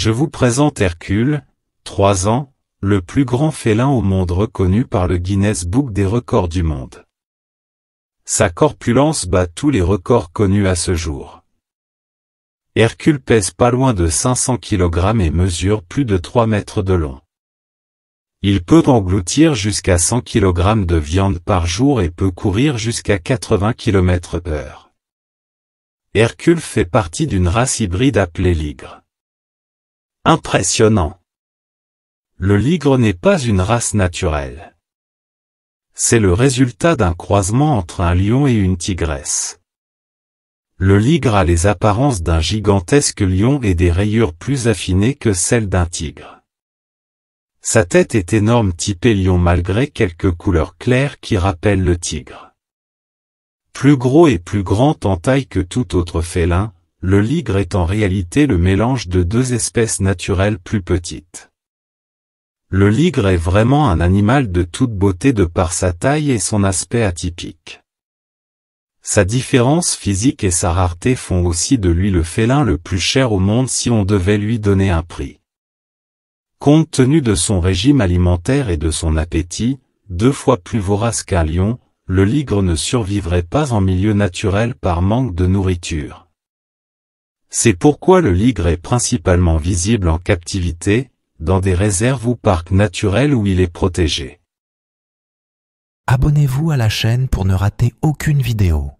Je vous présente Hercule, 3 ans, le plus grand félin au monde reconnu par le Guinness Book des records du monde. Sa corpulence bat tous les records connus à ce jour. Hercule pèse pas loin de 500 kg et mesure plus de 3 mètres de long. Il peut engloutir jusqu'à 100 kg de viande par jour et peut courir jusqu'à 80 km heure. Hercule fait partie d'une race hybride appelée l'Igre. Impressionnant. Le ligre n'est pas une race naturelle. C'est le résultat d'un croisement entre un lion et une tigresse. Le ligre a les apparences d'un gigantesque lion et des rayures plus affinées que celles d'un tigre. Sa tête est énorme typée lion malgré quelques couleurs claires qui rappellent le tigre. Plus gros et plus grand en taille que tout autre félin, le ligre est en réalité le mélange de deux espèces naturelles plus petites. Le ligre est vraiment un animal de toute beauté de par sa taille et son aspect atypique. Sa différence physique et sa rareté font aussi de lui le félin le plus cher au monde si on devait lui donner un prix. Compte tenu de son régime alimentaire et de son appétit, deux fois plus vorace qu'un lion, le ligre ne survivrait pas en milieu naturel par manque de nourriture. C'est pourquoi le ligre est principalement visible en captivité, dans des réserves ou parcs naturels où il est protégé. Abonnez-vous à la chaîne pour ne rater aucune vidéo.